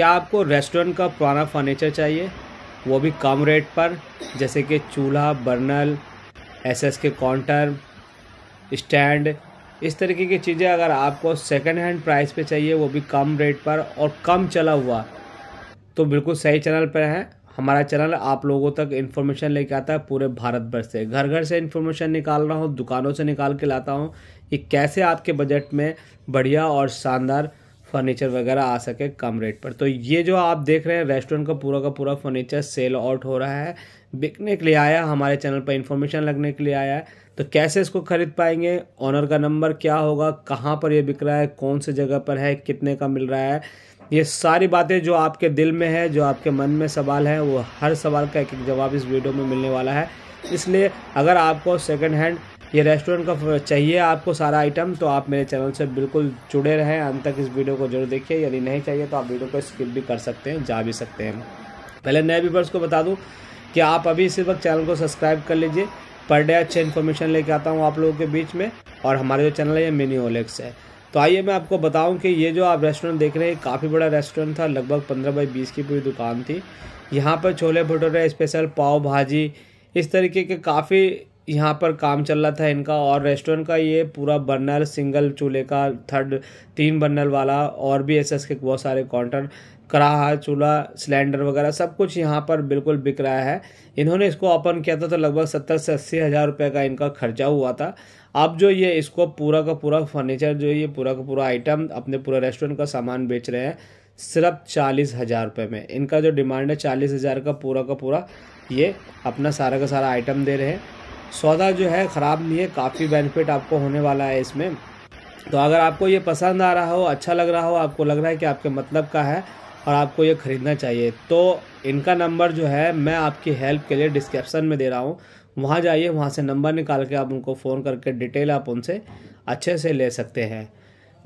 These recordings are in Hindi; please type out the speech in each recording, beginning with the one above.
क्या आपको रेस्टोरेंट का पुराना फर्नीचर चाहिए वो भी कम रेट पर जैसे कि चूल्हा बर्नल एसएस के काउंटर स्टैंड इस तरीके की चीज़ें अगर आपको सेकेंड हैंड प्राइस पे चाहिए वो भी कम रेट पर और कम चला हुआ तो बिल्कुल सही चैनल पर हैं हमारा चैनल आप लोगों तक इन्फॉर्मेशन लेके आता है पूरे भारत भर से घर घर से इन्फॉर्मेशन निकाल रहा हूँ दुकानों से निकाल के लाता हूँ कि कैसे आपके बजट में बढ़िया और शानदार फर्नीचर वगैरह आ सके कम रेट पर तो ये जो आप देख रहे हैं रेस्टोरेंट का पूरा का पूरा फर्नीचर सेल आउट हो रहा है बिकने के लिए आया हमारे चैनल पर इन्फॉर्मेशन लगने के लिए आया है तो कैसे इसको ख़रीद पाएंगे ऑनर का नंबर क्या होगा कहाँ पर यह बिक रहा है कौन से जगह पर है कितने का मिल रहा है ये सारी बातें जो आपके दिल में है जो आपके मन में सवाल है वो हर सवाल का एक एक जवाब इस वीडियो में मिलने वाला है इसलिए अगर आपको सेकेंड हैंड ये रेस्टोरेंट का चाहिए आपको सारा आइटम तो आप मेरे चैनल से बिल्कुल जुड़े रहें अंत तक इस वीडियो को जरूर देखिए यदि नहीं चाहिए तो आप वीडियो को स्किप भी कर सकते हैं जा भी सकते हैं पहले नए व्यूवर्स को बता दूँ कि आप अभी इस वक्त चैनल को सब्सक्राइब कर लीजिए पर डे अच्छे इन्फॉर्मेशन लेके आता हूँ आप लोगों के बीच में और हमारे जो चैनल है ये मिनी ओलेक्स है तो आइए मैं आपको बताऊं कि ये जो आप रेस्टोरेंट देख रहे हैं काफ़ी बड़ा रेस्टोरेंट था लगभग पंद्रह बाई बीस की पूरी दुकान थी यहाँ पर छोले भटूरे स्पेशल पाव भाजी इस तरीके के काफ़ी यहाँ पर काम चल रहा था इनका और रेस्टोरेंट का ये पूरा बर्नर सिंगल चूल्हे का थर्ड तीन बर्नर वाला और भी एस के बहुत सारे काउंटर कराहा चूल्हा सिलेंडर वगैरह सब कुछ यहाँ पर बिल्कुल बिक रहा है इन्होंने इसको ओपन किया था तो लगभग सत्तर से अस्सी हज़ार रुपये का इनका खर्चा हुआ था अब जो ये इसको पूरा का पूरा फर्नीचर जो ये पूरा का पूरा आइटम अपने पूरे रेस्टोरेंट का सामान बेच रहे हैं सिर्फ चालीस हज़ार रुपये में इनका जो डिमांड है चालीस हज़ार का पूरा का पूरा ये अपना सारा का सारा आइटम दे रहे हैं सौदा जो है ख़राब नहीं है काफ़ी बेनिफिट आपको होने वाला है इसमें तो अगर आपको ये पसंद आ रहा हो अच्छा लग रहा हो आपको लग रहा है कि आपके मतलब का है और आपको ये ख़रीदना चाहिए तो इनका नंबर जो है मैं आपकी हेल्प के लिए डिस्क्रिप्सन में दे रहा हूँ वहाँ जाइए वहाँ से नंबर निकाल के आप उनको फ़ोन करके डिटेल आप उनसे अच्छे से ले सकते हैं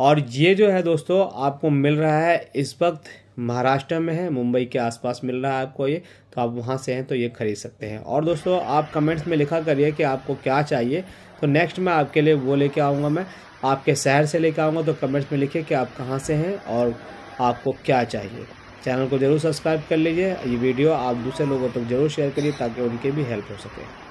और ये जो है दोस्तों आपको मिल रहा है इस वक्त महाराष्ट्र में है मुंबई के आसपास मिल रहा है आपको ये तो आप वहाँ से हैं तो ये खरीद सकते हैं और दोस्तों आप कमेंट्स में लिखा करिए कि आपको क्या चाहिए तो नेक्स्ट मैं आपके लिए वो लेके आऊँगा मैं आपके शहर से लेके आऊँगा तो कमेंट्स में लिखिए कि आप कहाँ से हैं और आपको क्या चाहिए चैनल को ज़रूर सब्सक्राइब कर लीजिए ये वीडियो आप दूसरे लोगों तक तो ज़रूर शेयर करिए ताकि उनकी भी हेल्प हो सके